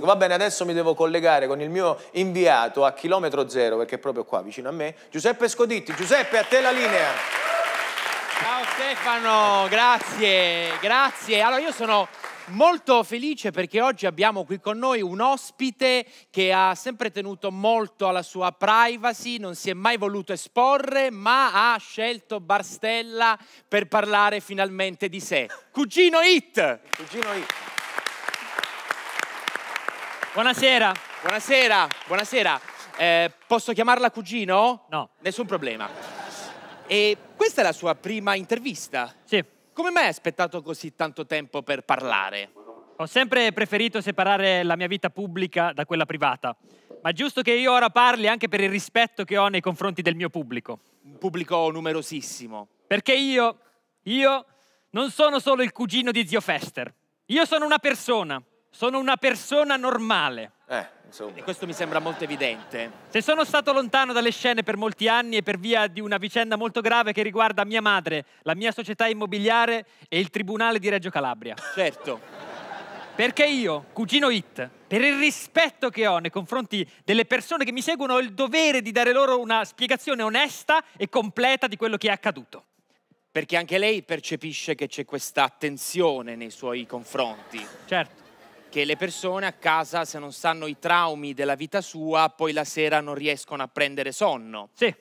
Va bene, adesso mi devo collegare con il mio inviato a chilometro zero, perché è proprio qua vicino a me, Giuseppe Scoditti. Giuseppe, a te la linea. Ciao Stefano, grazie, grazie. Allora io sono molto felice perché oggi abbiamo qui con noi un ospite che ha sempre tenuto molto alla sua privacy, non si è mai voluto esporre, ma ha scelto Barstella per parlare finalmente di sé. Cugino It! Cugino It. Buonasera. Buonasera, buonasera. Eh, posso chiamarla cugino? No. Nessun problema. E questa è la sua prima intervista? Sì. Come mai hai aspettato così tanto tempo per parlare? Ho sempre preferito separare la mia vita pubblica da quella privata. Ma è giusto che io ora parli anche per il rispetto che ho nei confronti del mio pubblico. Un pubblico numerosissimo. Perché io, io non sono solo il cugino di zio Fester. Io sono una persona sono una persona normale. Eh, insomma. E questo mi sembra molto evidente. Se sono stato lontano dalle scene per molti anni e per via di una vicenda molto grave che riguarda mia madre, la mia società immobiliare e il tribunale di Reggio Calabria. Certo. Perché io, cugino It, per il rispetto che ho nei confronti delle persone che mi seguono, ho il dovere di dare loro una spiegazione onesta e completa di quello che è accaduto. Perché anche lei percepisce che c'è questa attenzione nei suoi confronti. Certo che le persone a casa, se non sanno i traumi della vita sua, poi la sera non riescono a prendere sonno. Sì.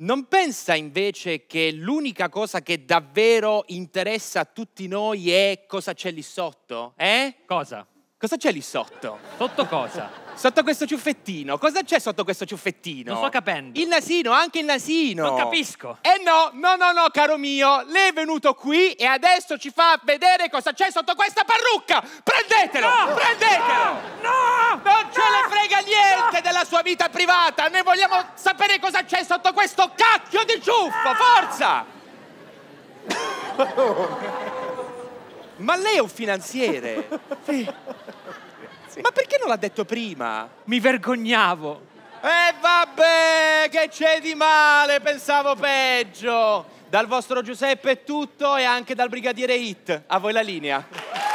Non pensa invece che l'unica cosa che davvero interessa a tutti noi è cosa c'è lì sotto? Eh? Cosa? Cosa c'è lì sotto? Sotto cosa? Sotto questo ciuffettino. Cosa c'è sotto questo ciuffettino? Non sto capendo. Il nasino, anche il nasino. Non capisco. Eh no, no, no, no, caro mio. Lei è venuto qui e adesso ci fa vedere cosa c'è sotto questa parrucca. Prendi vita privata, noi vogliamo sapere cosa c'è sotto questo cacchio di ciuffo, forza! Ma lei è un finanziere. Sì. Ma perché non l'ha detto prima? Mi vergognavo. E eh vabbè, che c'è di male, pensavo peggio. Dal vostro Giuseppe è tutto e anche dal brigadiere Hit. A voi la linea.